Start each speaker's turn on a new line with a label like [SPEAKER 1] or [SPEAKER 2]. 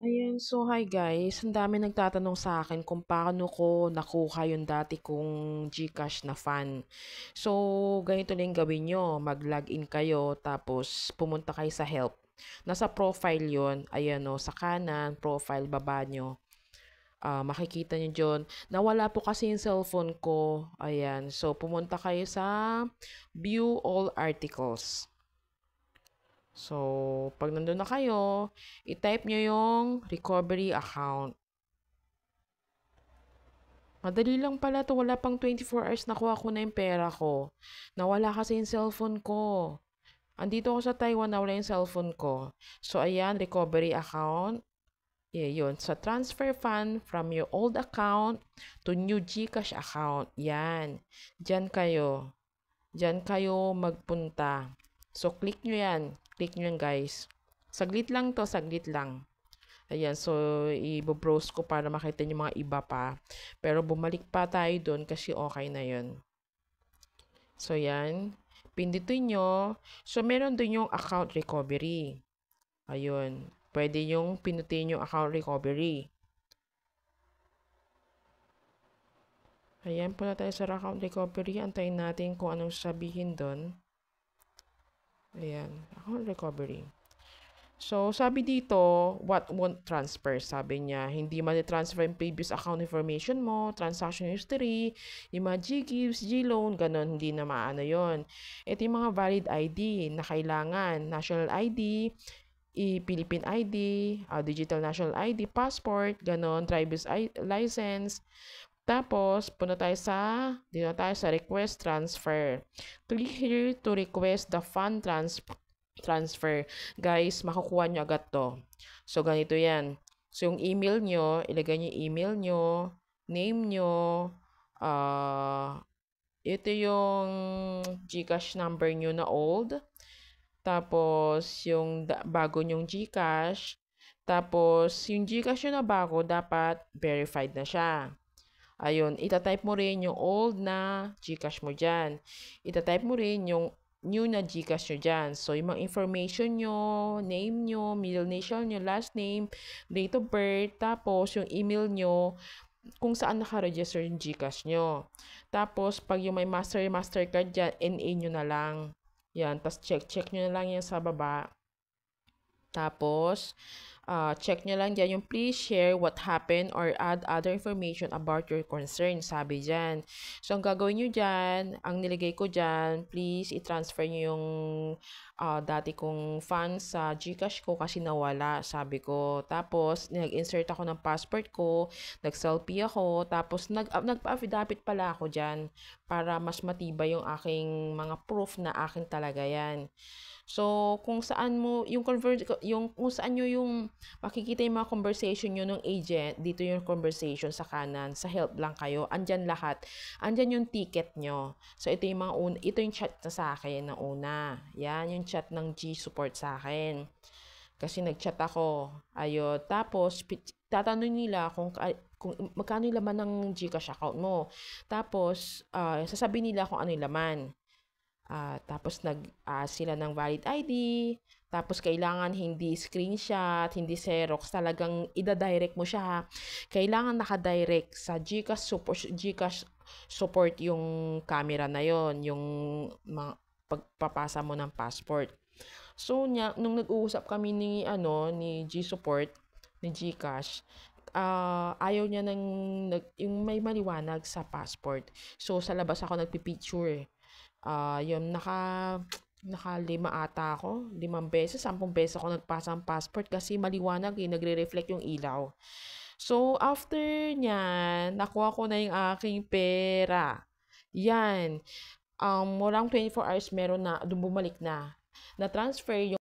[SPEAKER 1] Ayan, so hi guys, ang dami nagtatanong sa akin kung paano ko nakuha yung dati kong GCash na fan. So, ganito lang gawin nyo, mag-login kayo tapos pumunta kayo sa help. Nasa profile yon ayan o, oh, sa kanan, profile, baba nyo. Uh, makikita nyo dyan. Nawala po kasi yung cellphone ko. Ayan. So, pumunta kayo sa view all articles. So, pag nandun na kayo, i-type nyo yung recovery account. Madali lang pala to. Wala pang 24 hours nakuha ko na yung pera ko. Nawala kasi yung cellphone ko. Andito ako sa Taiwan, nawala yung cellphone ko. So, ayan, recovery account. Yeah, yun. Sa so, transfer fund from your old account to new GCash account. Yan. Diyan kayo. Diyan kayo magpunta. So, click nyo yan. Click nyo yan, guys. Saglit lang to, saglit lang. Ayan, so, i-browse ko para makita nyo mga iba pa. Pero, bumalik pa tayo doon kasi okay na yon So, yan. Pindutin nyo. So, meron doon yung account recovery. Ayun. Pwede yung pinutin yung account recovery. Ayan, pula tayo sa account recovery. Antayin natin kung anong sabihin doon. Ayan, account recovery. So, sabi dito, what won't transfer? Sabi niya, hindi man transfer yung previous account information mo, transaction history, yung mga G-Gives, G-Loan, ganun, hindi na maano yon Ito yung mga valid ID na kailangan, national ID, i-Philippine ID, uh, ah, digital national ID, passport, ganun, driver's license, tapos, punta tayo sa, dito tayo sa request transfer. Click here to request the fund trans transfer. Guys, makukuha nyo agad to. So, ganito yan. So, yung email nyo, ilagay nyo email nyo, name nyo, uh, ito yung Gcash number nyo na old. Tapos, yung bago nyong Gcash. Tapos, yung Gcash nyo na bago, dapat verified na siya. Ayun, itatype mo rin yung old na Gcash mo dyan. Itatype mo rin yung new na Gcash nyo dyan. So, yung mga information nyo, name nyo, middle initial nyo, last name, date of birth, tapos yung email nyo, kung saan nakaregister yung Gcash nyo. Tapos, pag yung may master, mastercard dyan, NA nyo na lang. Yan, tapos check-check nyo na lang yan sa baba. Tapos, uh, check nyo lang dyan yung please share what happened or add other information about your concern. Sabi dyan. So, ang gagawin nyo dyan, ang niligay ko dyan, please i-transfer nyo yung uh, dati kong funds sa Gcash ko kasi nawala, sabi ko. Tapos, nag-insert ako ng passport ko, nag-selfie ako, tapos nag, ah, nagpa-affidavit pala ako dyan para mas matibay yung aking mga proof na akin talaga yan. So, kung saan mo, yung convert, yung, kung saan nyo yung, makikita yung mga conversation nyo ng agent, dito yung conversation sa kanan, sa help lang kayo, andyan lahat. Andyan yung ticket nyo. So, ito yung mga, un, ito yung chat na sa akin na una. Yan, yung chat ng G support sa akin. Kasi nag-chat ako. Ayo, tapos tatanong nila kung kung magkano yung laman ng GCash account mo. Tapos uh, sasabihin nila kung ano yung laman. Uh, tapos nag uh, sila ng valid ID, tapos kailangan hindi screenshot, hindi Xerox, talagang ida-direct mo siya. Kailangan naka-direct sa GCash support, GCash support yung camera na yon, yung mga pagpapasa mo ng passport. So, niya, nung nag-uusap kami ni, ano, ni G-Support, ni Gcash, uh, ayaw niya nang nag, yung may maliwanag sa passport. So, sa labas ako nagpipicture. Uh, eh. ah, yung naka, naka lima ata ako, limang beses, sampung beses ako nagpasa ang passport kasi maliwanag eh, nagre-reflect yung ilaw. So, after niyan, nakuha ko na yung aking pera. Yan um, walang 24 hours meron na, bumalik na. Na-transfer yung